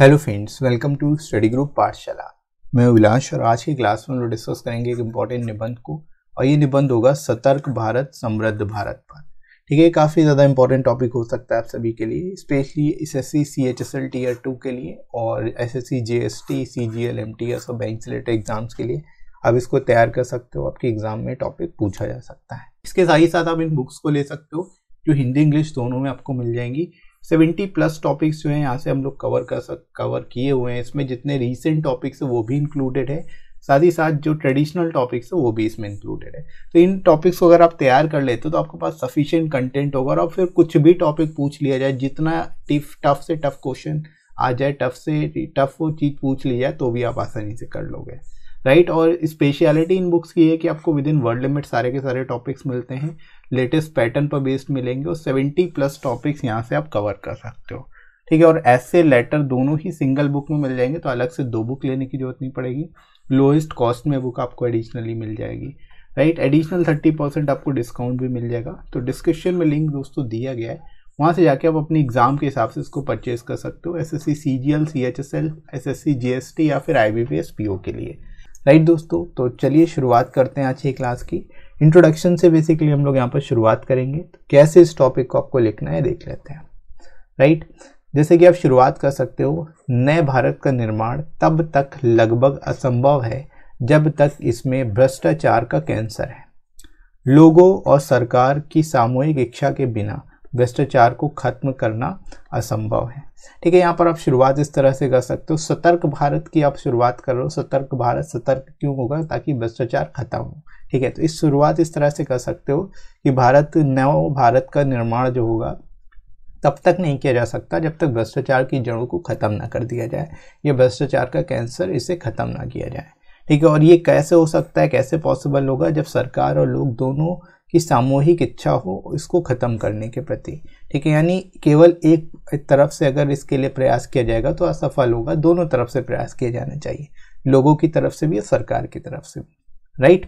hello friends welcome to study group Pathshala मैं अविलाश और आज की क्लास में हम लोग डिस्कस करेंगे एक इम्पॉर्टेंट निबंध को और ये निबंध होगा सतर्क भारत समृद्ध भारत पर ठीक है काफ़ी ज़्यादा इंपॉर्टेंट टॉपिक हो सकता है आप सभी के लिए specially S S C C H S L tier two के लिए और S S C G S T C G L M T S और बैंक से रिलेटेड एग्जाम्स के लिए आप इसको तैयार कर सकते हो आपके एग्जाम में टॉपिक पूछा जा सकता है इसके साथ ही साथ आप इन बुक्स को ले सकते हो जो हिंदी इंग्लिश दोनों में आपको मिल जाएंगी सेवेंटी प्लस टॉपिक्स जो हैं यहाँ से हम लोग कवर कर सक कवर किए हुए हैं इसमें जितने रीसेंट टॉपिक्स हैं वो भी इंक्लूडेड है साथ ही साथ जो ट्रेडिशनल टॉपिक्स है वो भी इसमें इंक्लूडेड है तो इन टॉपिक्स को अगर आप तैयार कर लेते हो तो आपके पास सफिशियंट कंटेंट होगा और फिर कुछ भी टॉपिक पूछ लिया जाए जितना टिफ टफ से टफ क्वेश्चन आ जाए टफ से टफ वो चीज़ पूछ ली जाए तो भी आप आसानी से कर लोगे राइट और स्पेशलिटी इन बुक्स की है कि आपको विद इन वर्ल्ड लिमिट सारे के सारे टॉपिक्स मिलते हैं लेटेस्ट पैटर्न पर बेस्ड मिलेंगे और सेवेंटी प्लस टॉपिक्स यहाँ से आप कवर कर सकते हो ठीक है और ऐसे लेटर दोनों ही सिंगल बुक में मिल जाएंगे तो अलग से दो बुक लेने की जरूरत नहीं पड़ेगी लोएस्ट कॉस्ट में बुक आपको एडिशनली मिल जाएगी राइट एडिशनल थर्टी परसेंट आपको डिस्काउंट भी मिल जाएगा तो डिस्क्रिप्शन में लिंक दोस्तों दिया गया है वहाँ से जाके आप अपने एग्ज़ाम के हिसाब से इसको परचेज़ कर सकते हो S S C C G L C H S L S S C G S T या फिर I B P S P O के लिए राइट दोस्तों तो चलिए शुरुआत करते हैं आज की क्लास की इंट्रोडक्शन से बेसिकली हम लोग यहाँ पर शुरुआत करेंगे तो कैसे इस टॉपिक को आपको लिखना है देख लेते हैं राइट जैसे कि आप शुरुआत कर सकते हो नए भारत का निर्माण तब तक लगभग असंभव है जब तक इसमें भ्रष्टाचार का कैंसर है लोगों और सरकार की सामूहिक इच्छा के बिना भ्रष्टाचार को खत्म करना असंभव है ठीक है यहाँ पर आप शुरुआत इस तरह से कर सकते हो सतर्क भारत की आप शुरुआत कर रहे हो सतर्क भारत सतर्क क्यों होगा ताकि भ्रष्टाचार खत्म हो ठीक है तो इस शुरुआत इस तरह से कर सकते हो कि भारत नव भारत का निर्माण जो होगा तब तक नहीं किया जा सकता जब तक भ्रष्टाचार की जड़ों को ख़त्म ना कर दिया जाए या भ्रष्टाचार का कैंसर इसे ख़त्म ना किया जाए ठीक है और ये कैसे हो सकता है कैसे पॉसिबल होगा जब सरकार और लोग दोनों कि सामूहिक इच्छा हो इसको ख़त्म करने के प्रति ठीक है यानी केवल एक तरफ से अगर इसके लिए प्रयास किया जाएगा तो असफल होगा दोनों तरफ से प्रयास किए जाने चाहिए लोगों की तरफ से भी और सरकार की तरफ से भी राइट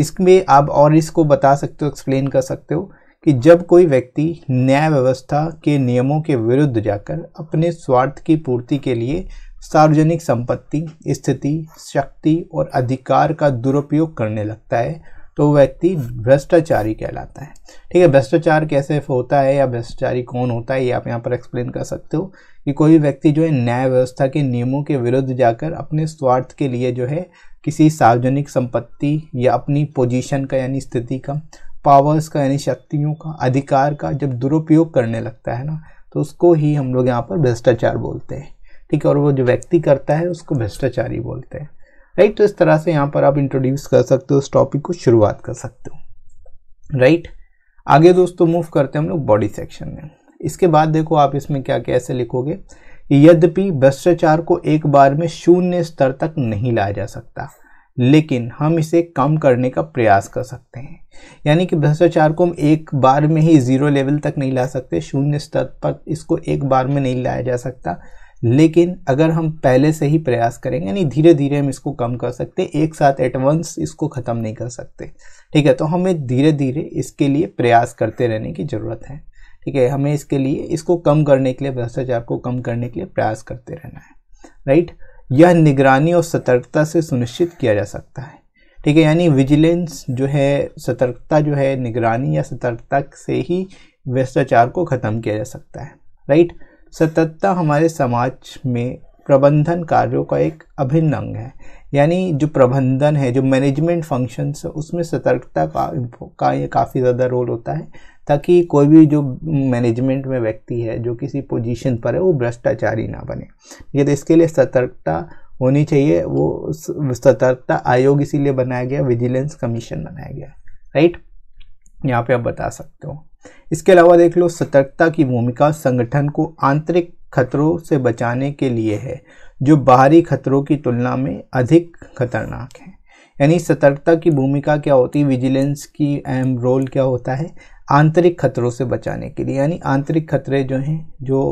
इसमें आप और इसको बता सकते हो एक्सप्लेन कर सकते हो कि जब कोई व्यक्ति न्याय व्यवस्था के नियमों के विरुद्ध जाकर अपने स्वार्थ की पूर्ति के लिए सार्वजनिक संपत्ति स्थिति शक्ति और अधिकार का दुरुपयोग करने लगता है तो वो व्यक्ति भ्रष्टाचारी कहलाता है ठीक है भ्रष्टाचार कैसे होता है या भ्रष्टाचारी कौन होता है ये आप यहाँ पर एक्सप्लेन कर सकते हो कि कोई व्यक्ति जो है न्याय व्यवस्था के नियमों के विरुद्ध जाकर अपने स्वार्थ के लिए जो है किसी सार्वजनिक संपत्ति या अपनी पोजीशन का यानी स्थिति का पावर्स का यानी शक्तियों का अधिकार का जब दुरुपयोग करने लगता है ना तो उसको ही हम लोग यहाँ पर भ्रष्टाचार बोलते हैं ठीक है और वो जो व्यक्ति करता है उसको भ्रष्टाचारी बोलते हैं राइट तो इस तरह से यहाँ पर आप इंट्रोड्यूस कर सकते हो उस टॉपिक को शुरुआत कर सकते हो राइट आगे दोस्तों मूव करते हैं हम लोग बॉडी सेक्शन में इसके बाद देखो आप इसमें क्या कैसे लिखोगे यद्यपि भ्रष्टाचार को एक बार में शून्य स्तर तक नहीं लाया जा सकता लेकिन हम इसे कम करने का प्रयास कर सकते हैं यानी कि भ्रष्टाचार को हम एक बार में ही ज़ीरो लेवल तक नहीं ला सकते शून्य स्तर पर इसको एक बार में नहीं लाया जा सकता लेकिन अगर हम पहले से ही प्रयास करेंगे यानी धीरे धीरे हम इसको कम कर सकते एक साथ एडवांस इसको ख़त्म नहीं कर सकते ठीक है तो हमें धीरे धीरे इसके लिए प्रयास करते रहने की ज़रूरत है ठीक है हमें इसके लिए इसको कम करने के लिए भ्रष्टाचार को कम करने के लिए प्रयास करते रहना है राइट यह निगरानी और सतर्कता से सुनिश्चित किया जा सकता है ठीक है यानी विजिलेंस जो है सतर्कता जो है निगरानी या सतर्कता से ही भ्रष्टाचार को ख़त्म किया जा सकता है राइट सततता हमारे समाज में प्रबंधन कार्यों का एक अभिन्न अंग है यानी जो प्रबंधन है जो मैनेजमेंट फंक्शंस उसमें सतर्कता का का काफ़ी ज़्यादा रोल होता है ताकि कोई भी जो मैनेजमेंट में व्यक्ति है जो किसी पोजीशन पर है वो भ्रष्टाचारी ना बने ये तो इसके लिए सतर्कता होनी चाहिए वो सतर्कता आयोग इसीलिए बनाया गया विजिलेंस कमीशन बनाया गया राइट यहाँ पे आप बता सकते हो इसके अलावा देख लो सतर्कता की भूमिका संगठन को आंतरिक खतरों से बचाने के लिए है जो बाहरी खतरों की तुलना में अधिक खतरनाक है यानी सतर्कता की भूमिका क्या होती है विजिलेंस की अहम रोल क्या होता है आंतरिक खतरों से बचाने के लिए यानी आंतरिक खतरे जो हैं जो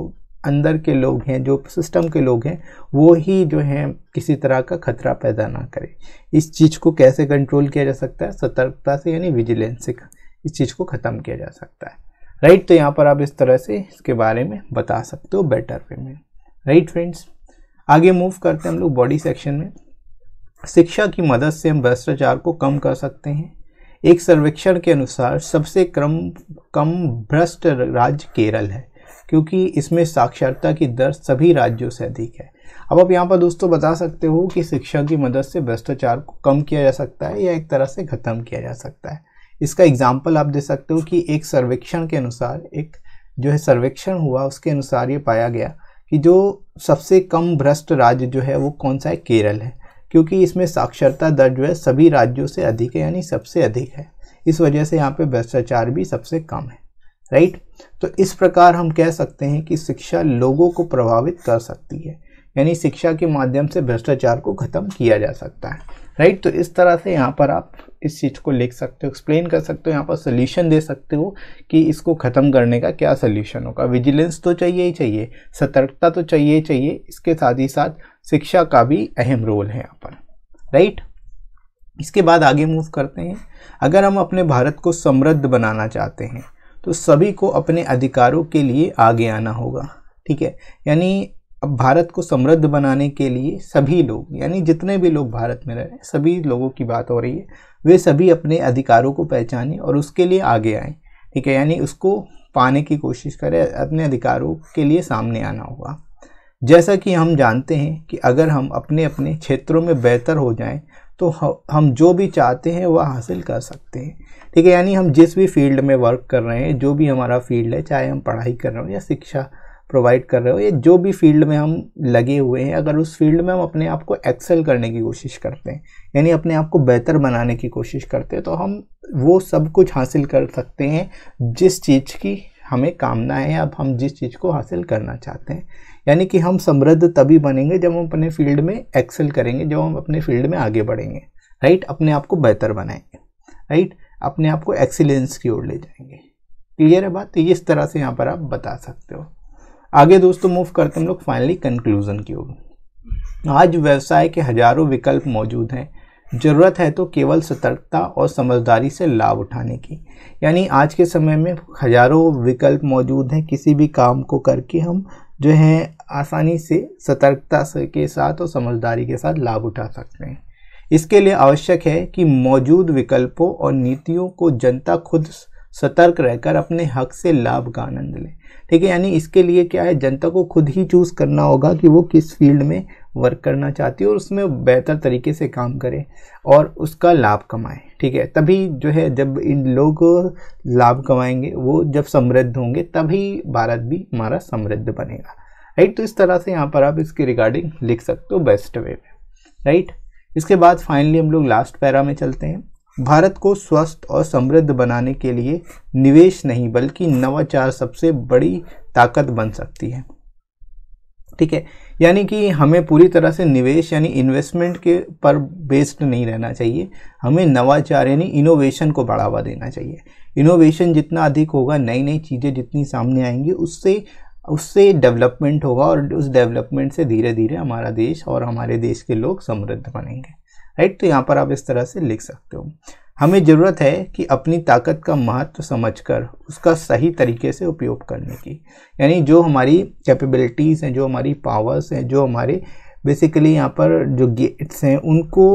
अंदर के लोग हैं जो सिस्टम के लोग हैं वो ही जो हैं किसी तरह का खतरा पैदा ना करें इस चीज़ को कैसे कंट्रोल किया जा सकता है सतर्कता से यानी विजिलेंस से इस चीज़ को ख़त्म किया जा सकता है राइट right, तो यहाँ पर आप इस तरह से इसके बारे में बता सकते हो बेटर वे में राइट फ्रेंड्स आगे मूव करते हैं हम लोग बॉडी सेक्शन में शिक्षा की मदद से हम भ्रष्टाचार को कम कर सकते हैं एक सर्वेक्षण के अनुसार सबसे क्रम कम भ्रष्ट राज्य केरल है क्योंकि इसमें साक्षरता की दर सभी राज्यों से अधिक है अब आप यहाँ पर दोस्तों बता सकते हो कि शिक्षा की मदद से भ्रष्टाचार को कम किया जा सकता है या एक तरह से ख़त्म किया जा सकता है इसका एग्जाम्पल आप दे सकते हो कि एक सर्वेक्षण के अनुसार एक जो है सर्वेक्षण हुआ उसके अनुसार ये पाया गया कि जो सबसे कम भ्रष्ट राज्य जो है वो कौन सा है केरल है क्योंकि इसमें साक्षरता दर जो है सभी राज्यों से अधिक है यानी सबसे अधिक है इस वजह से यहाँ पे भ्रष्टाचार भी सबसे कम है राइट तो इस प्रकार हम कह सकते हैं कि शिक्षा लोगों को प्रभावित कर सकती है यानी शिक्षा के माध्यम से भ्रष्टाचार को ख़त्म किया जा सकता है राइट तो इस तरह से यहाँ पर आप इस चीज़ को लिख सकते हो एक्सप्लेन कर सकते हो यहाँ पर सोल्यूशन दे सकते हो कि इसको ख़त्म करने का क्या सोल्यूशन होगा विजिलेंस तो चाहिए ही चाहिए सतर्कता तो चाहिए ही चाहिए इसके साथ ही साथ शिक्षा का भी अहम रोल है यहाँ पर राइट इसके बाद आगे मूव करते हैं अगर हम अपने भारत को समृद्ध बनाना चाहते हैं तो सभी को अपने अधिकारों के लिए आगे आना होगा ठीक है यानी अब भारत को समृद्ध बनाने के लिए सभी लोग यानी जितने भी लोग भारत में रह रहे हैं सभी लोगों की बात हो रही है वे सभी अपने अधिकारों को पहचानें और उसके लिए आगे आएँ ठीक है यानी उसको पाने की कोशिश करें अपने अधिकारों के लिए सामने आना होगा जैसा कि हम जानते हैं कि अगर हम अपने अपने क्षेत्रों में बेहतर हो जाएं तो हम जो भी चाहते हैं वह हासिल कर सकते हैं ठीक है यानी हम जिस भी फील्ड में वर्क कर रहे हैं जो भी हमारा फील्ड है चाहे हम पढ़ाई कर रहे हो या शिक्षा प्रोवाइड कर रहे हो या जो भी फील्ड में हम लगे हुए हैं अगर उस फील्ड में हम अपने आप को एक्सेल करने की कोशिश करते हैं यानी अपने आप को बेहतर बनाने की कोशिश करते हैं तो हम वो सब कुछ हासिल कर सकते हैं जिस चीज़ की हमें कामना है अब हम जिस चीज़ को हासिल करना चाहते हैं यानी कि हम समृद्ध तभी बनेंगे जब हम अपने फील्ड में एक्सेल करेंगे जब हम अपने फील्ड में आगे बढ़ेंगे राइट अपने आप को बेहतर बनाएंगे राइट अपने आप को एक्सीलेंस की ओर ले जाएंगे क्लियर है बात तो इस तरह से यहाँ पर आप बता सकते हो आगे दोस्तों मूव करते हम लोग फाइनली कंक्लूजन की ओर आज व्यवसाय के हजारों विकल्प मौजूद हैं ज़रूरत है तो केवल सतर्कता और समझदारी से लाभ उठाने की यानी आज के समय में हजारों विकल्प मौजूद हैं किसी भी काम को करके हम जो है आसानी से सतर्कता से के साथ और समझदारी के साथ लाभ उठा सकते हैं इसके लिए आवश्यक है कि मौजूद विकल्पों और नीतियों को जनता खुद सतर्क रहकर अपने हक से लाभ का आनंद लें ठीक है यानी इसके लिए क्या है जनता को खुद ही चूज़ करना होगा कि वो किस फील्ड में वर्क करना चाहती है और उसमें बेहतर तरीके से काम करें और उसका लाभ कमाएं ठीक है तभी जो है जब इन लोग लाभ कमाएंगे वो जब समृद्ध होंगे तभी भारत भी हमारा समृद्ध बनेगा राइट तो इस तरह से यहाँ पर आप इसके रिगार्डिंग लिख सकते हो बेस्ट वे में राइट इसके बाद फाइनली हम लोग लास्ट पैरा में चलते हैं भारत को स्वस्थ और समृद्ध बनाने के लिए निवेश नहीं बल्कि नवाचार सबसे बड़ी ताकत बन सकती है ठीक है यानी कि हमें पूरी तरह से निवेश यानी इन्वेस्टमेंट के पर बेस्ड नहीं रहना चाहिए हमें नवाचार यानी इनोवेशन को बढ़ावा देना चाहिए इनोवेशन जितना अधिक होगा नई नई चीज़ें जितनी सामने आएंगी उससे उससे डेवलपमेंट होगा और उस डेवलपमेंट से धीरे धीरे हमारा देश और हमारे देश के लोग समृद्ध बनेंगे राइट तो यहाँ पर आप इस तरह से लिख सकते हो हमें ज़रूरत है कि अपनी ताकत का महत्व समझकर उसका सही तरीके से उपयोग करने की यानी जो हमारी कैपेबिलिटीज़ हैं जो हमारी पावर्स हैं जो हमारे बेसिकली यहाँ पर जो गेट्स हैं उनको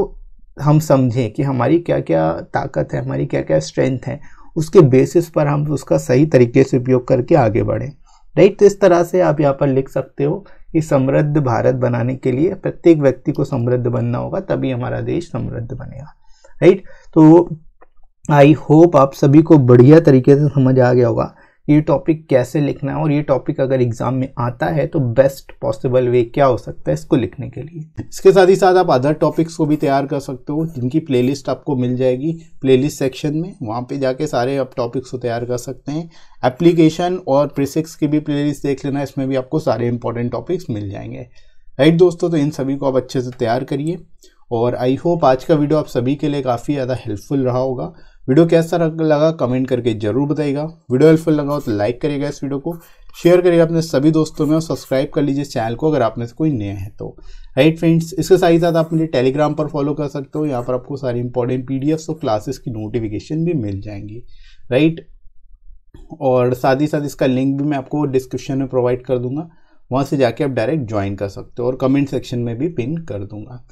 हम समझें कि हमारी क्या क्या ताकत है हमारी क्या क्या स्ट्रेंथ है उसके बेसिस पर हम उसका सही तरीके से उपयोग करके आगे बढ़ें राइट तो इस तरह से आप यहाँ पर लिख सकते हो इस समृद्ध भारत बनाने के लिए प्रत्येक व्यक्ति को समृद्ध बनना होगा तभी हमारा देश समृद्ध बनेगा राइट तो आई होप आप सभी को बढ़िया तरीके से समझ आ गया होगा ये टॉपिक कैसे लिखना है और ये टॉपिक अगर एग्जाम में आता है तो बेस्ट पॉसिबल वे क्या हो सकता है इसको लिखने के लिए इसके साथ ही साथ आप अदर टॉपिक्स को भी तैयार कर सकते हो जिनकी प्लेलिस्ट आपको मिल जाएगी प्लेलिस्ट सेक्शन में वहाँ पे जाके सारे आप टॉपिक्स को तैयार कर सकते हैं एप्लीकेशन और प्रिसिक्स की भी प्लेलिस्ट देख लेना इसमें भी आपको सारे इंपॉर्टेंट टॉपिक्स मिल जाएंगे राइट दोस्तों तो इन सभी को आप अच्छे से तैयार करिए और आई होप आज का वीडियो आप सभी के लिए काफ़ी ज़्यादा हेल्पफुल रहा होगा वीडियो कैसा लगा कमेंट करके जरूर बताइएगा वीडियो हेल्पफुल लगा हो तो लाइक करिएगा इस वीडियो को शेयर करिएगा अपने सभी दोस्तों में और सब्सक्राइब कर लीजिए चैनल को अगर आप में से कोई नया है तो राइट फ्रेंड्स इसके साथ ही साथ आप मुझे टेलीग्राम पर फॉलो कर सकते हो यहाँ पर आपको सारी इंपॉर्टेंट पी और क्लासेस की नोटिफिकेशन भी मिल जाएंगी राइट और साथ ही साथ इसका लिंक भी मैं आपको डिस्क्रिप्शन में प्रोवाइड कर दूंगा वहाँ से जाके आप डायरेक्ट ज्वाइन कर सकते हो और कमेंट सेक्शन में भी पिन कर दूंगा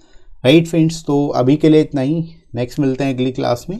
राइट फ्रेंड्स तो अभी के लिए इतना ही नेक्स्ट मिलते हैं अगली क्लास में